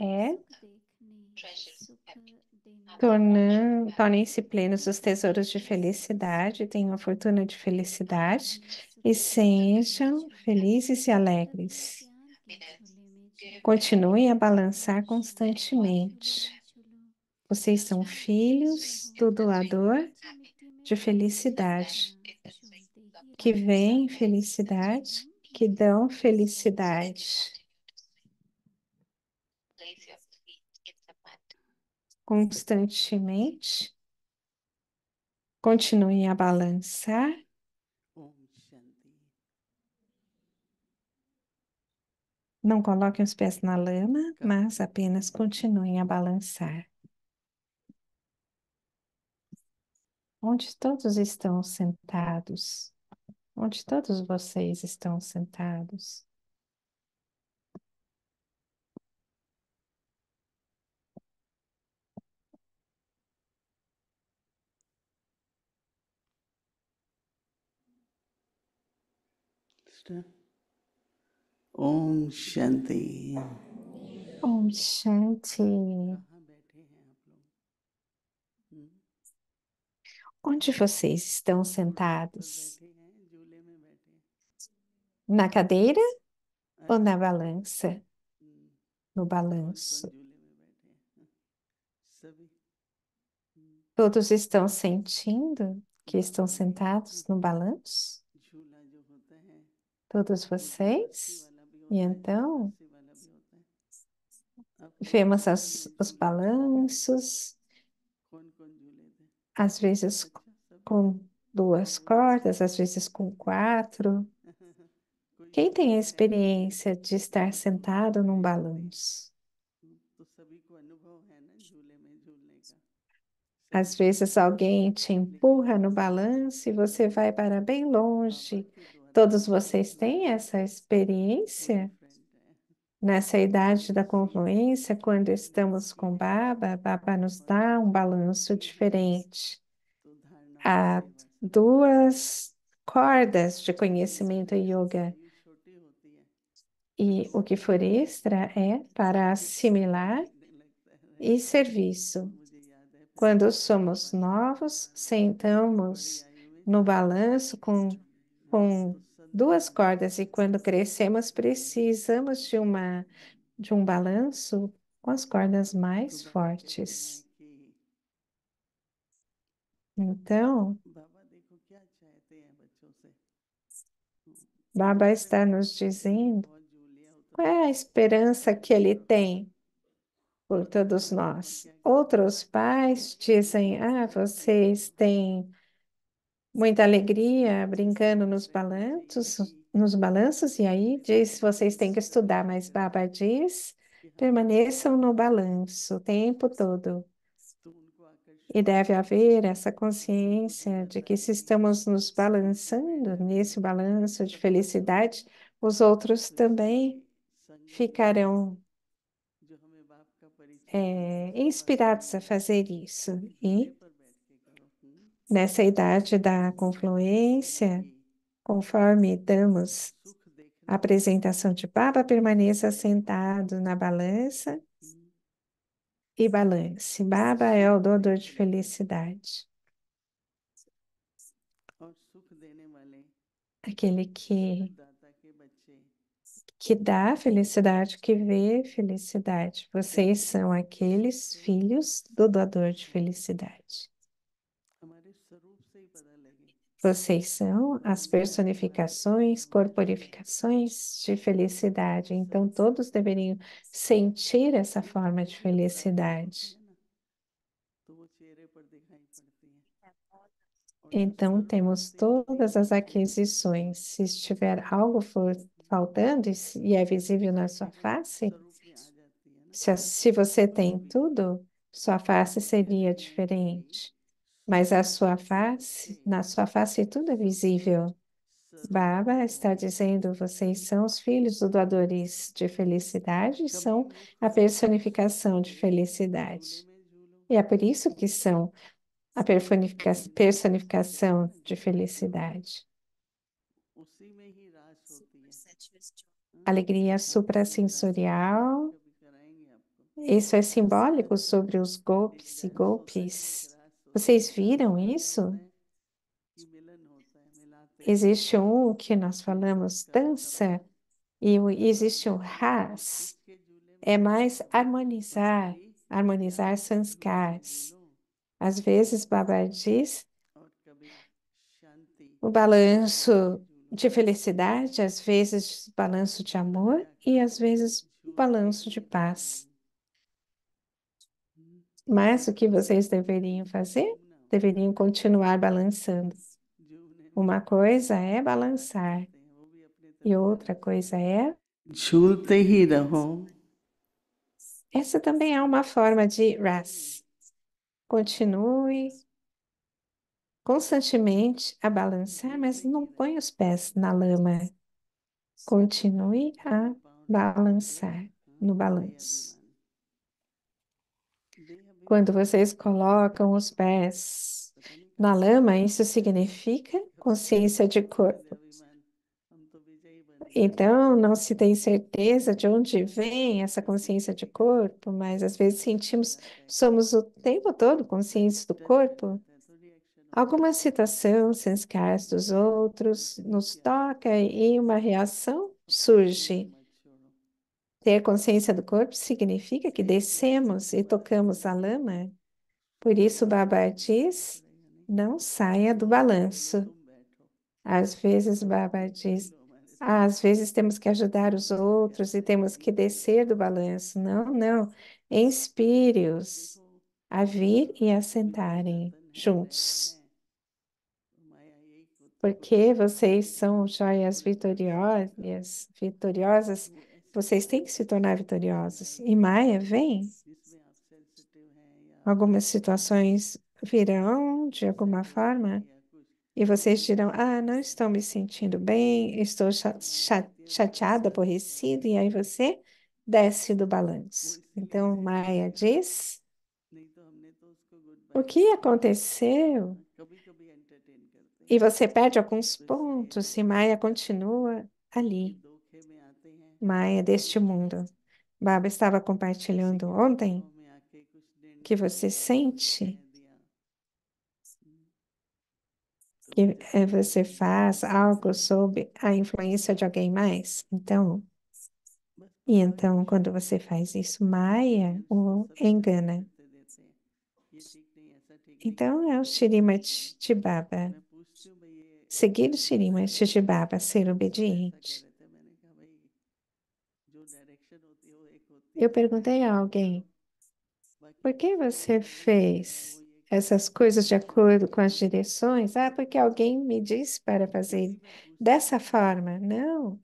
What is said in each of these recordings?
É. Ah, tornem-se plenos os tesouros de felicidade, tenham a fortuna de felicidade e sejam felizes e alegres. Continuem a balançar constantemente. Vocês são filhos do doador de felicidade, que vem felicidade, que dão felicidade. constantemente. Continue a balançar. Não coloquem os pés na lama, mas apenas continuem a balançar. Onde todos estão sentados, onde todos vocês estão sentados. Om Shanti. Om Shanti. Onde vocês estão sentados? Na cadeira ou na balança? No balanço. Todos estão sentindo que estão sentados no balanço? todos vocês. E então, vemos as, os balanços, às vezes com duas cordas, às vezes com quatro. Quem tem a experiência de estar sentado num balanço? Às vezes alguém te empurra no balanço e você vai para bem longe Todos vocês têm essa experiência? Nessa idade da confluência, quando estamos com Baba, Baba nos dá um balanço diferente. Há duas cordas de conhecimento yoga. E o que for extra é para assimilar e serviço. Quando somos novos, sentamos no balanço com com duas cordas e quando crescemos precisamos de uma de um balanço com as cordas mais fortes. Então, Baba está nos dizendo qual é a esperança que ele tem por todos nós. Outros pais dizem: ah, vocês têm muita alegria brincando nos balanços, nos balanços, e aí diz, vocês têm que estudar, mas Baba diz, permaneçam no balanço o tempo todo. E deve haver essa consciência de que se estamos nos balançando nesse balanço de felicidade, os outros também ficarão é, inspirados a fazer isso. E nessa idade da confluência, conforme damos a apresentação de Baba, permaneça sentado na balança e balance. Baba é o doador de felicidade. Aquele que que dá felicidade, que vê felicidade. Vocês são aqueles filhos do doador de felicidade. Vocês são as personificações, corporificações de felicidade. Então, todos deveriam sentir essa forma de felicidade. Então, temos todas as aquisições. Se estiver algo for faltando e é visível na sua face, se, se você tem tudo, sua face seria diferente mas a sua face, na sua face é tudo é visível. Baba está dizendo: vocês são os filhos do doadores de felicidade, são é a personificação de felicidade. É e é por isso que são a personificação de felicidade. Alegria suprassensorial. Isso é simbólico sobre os golpes e golpes vocês viram isso? Existe um que nós falamos dança e existe o ras. É mais harmonizar, harmonizar sanskars. Às vezes, Baba diz, o balanço de felicidade, às vezes balanço de amor e às vezes balanço de paz. Mas o que vocês deveriam fazer? Deveriam continuar balançando. Uma coisa é balançar e outra coisa é. Essa também é uma forma de ras. Continue constantemente a balançar, mas não põe os pés na lama. Continue a balançar no balanço. Quando vocês colocam os pés na lama, isso significa consciência de corpo. Então, não se tem certeza de onde vem essa consciência de corpo, mas às vezes sentimos, somos o tempo todo conscientes do corpo. Alguma citação, sensações dos outros nos toca e uma reação surge. Ter consciência do corpo significa que descemos e tocamos a lama. Por isso, Baba diz: não saia do balanço. Às vezes, Baba diz: às vezes temos que ajudar os outros e temos que descer do balanço. Não, não. Inspire-os a vir e a sentarem juntos. Porque vocês são joias vitoriosas, vitoriosas vocês têm que se tornar vitoriosos. E Maia vem. Algumas situações virão de alguma forma e vocês dirão: Ah, não estou me sentindo bem, estou chateada, aborrecido, e aí você desce do balanço. Então, Maia diz: O que aconteceu? E você perde alguns pontos, e Maia continua ali. Maia deste mundo. Baba estava compartilhando ontem que você sente que eh, você faz algo sob a influência de alguém mais. Então, e então quando você faz isso, Maia o engana. Então é o Shirima Baba, Seguir o Shirima Baba, ser obediente. Eu perguntei a alguém: por que você fez essas coisas de acordo com as direções? Ah, porque alguém me disse para fazer dessa forma. Não,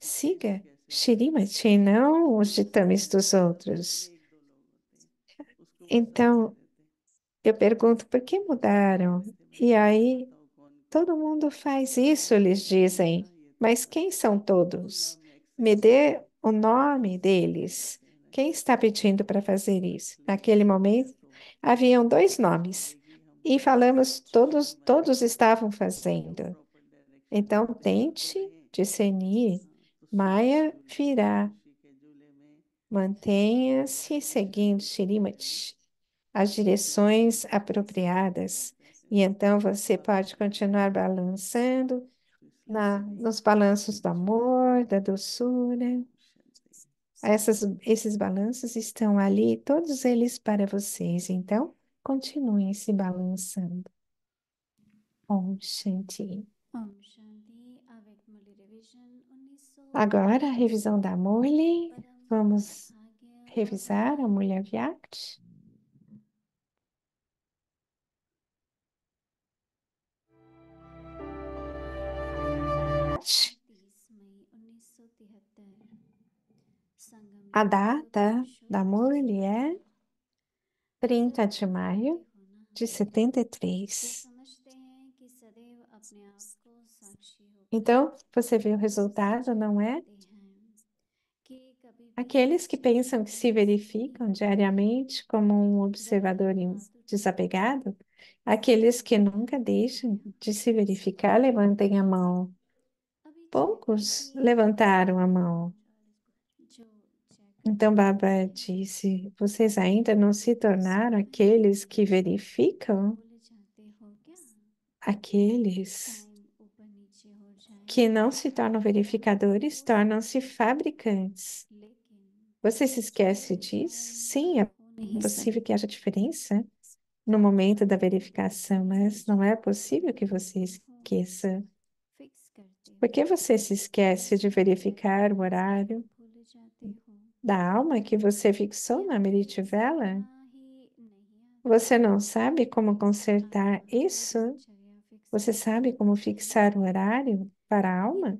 siga Shirimati, não os ditames dos outros. Então, eu pergunto: por que mudaram? E aí, todo mundo faz isso, eles dizem. Mas quem são todos? Me dê o nome deles. Quem está pedindo para fazer isso? Uhum. Naquele momento, haviam dois nomes e falamos, todos, todos estavam fazendo. Então, tente discernir, Maia virá. Mantenha-se seguindo Shirimati, as direções apropriadas. E então você pode continuar balançando na, nos balanços do amor, da doçura. Essas, esses balanços estão ali, todos eles para vocês. Então, continuem se balançando. Om Shanti. Om Shanti, Agora, a revisão da Muli. Vamos revisar a Muli Avyakti. Avyakti. A data da mulher, é 30 de maio de 73. Então, você vê o resultado, não é? Aqueles que pensam que se verificam diariamente como um observador desapegado, aqueles que nunca deixam de se verificar, levantem a mão. Poucos levantaram a mão. Então, Baba disse: Vocês ainda não se tornaram aqueles que verificam? Aqueles que não se tornam verificadores tornam-se fabricantes. Você se esquece disso? Sim, é possível que haja diferença no momento da verificação, mas não é possível que você esqueça. Por que você se esquece de verificar o horário? da alma que você fixou na Meritivela? Você não sabe como consertar isso? Você sabe como fixar o horário para a alma?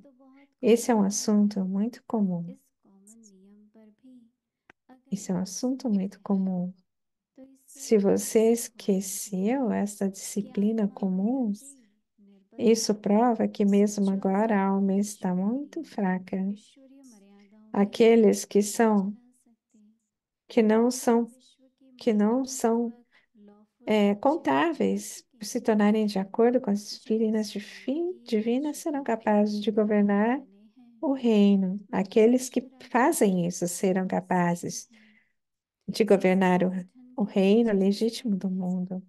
Esse é um assunto muito comum. Esse é um assunto muito comum. Se você esqueceu esta disciplina comum, isso prova que mesmo agora a alma está muito fraca aqueles que são que não são que não são é, contáveis se tornarem de acordo com as disciplinas divinas serão capazes de governar o reino. Aqueles que fazem isso serão capazes de governar o, o reino legítimo do mundo.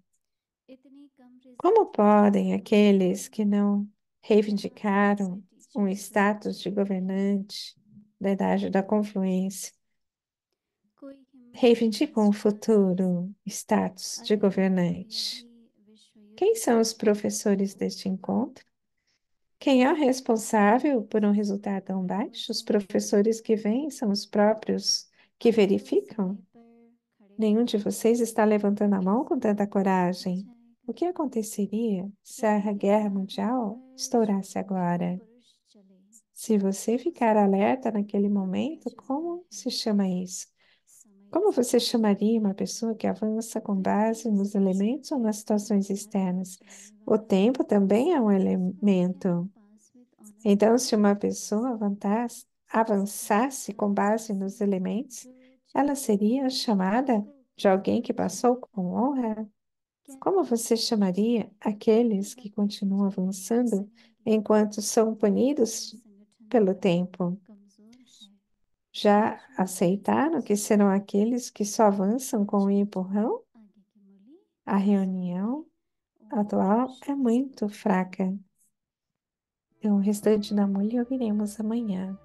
Como podem aqueles que não reivindicaram um status de governante da idade da confluência, reivindicam o futuro status de governante. Quem são os professores deste encontro? Quem é o responsável por um resultado tão baixo? Os professores que vêm são os próprios que verificam? Nenhum de vocês está levantando a mão com tanta coragem. O que aconteceria se a guerra mundial é estourasse agora? Se você ficar alerta naquele momento, como se chama isso? Como você chamaria uma pessoa que avança com base nos elementos ou nas situações externas? O tempo também é um elemento. Então, se uma pessoa avançasse com base nos elementos, ela seria chamada de alguém que passou com honra? Como você chamaria aqueles que continuam avançando enquanto são punidos pelo tempo. Já aceitaram que serão aqueles que só avançam com o empurrão? A reunião atual é muito fraca. Então, o restante da mulher ouviremos amanhã.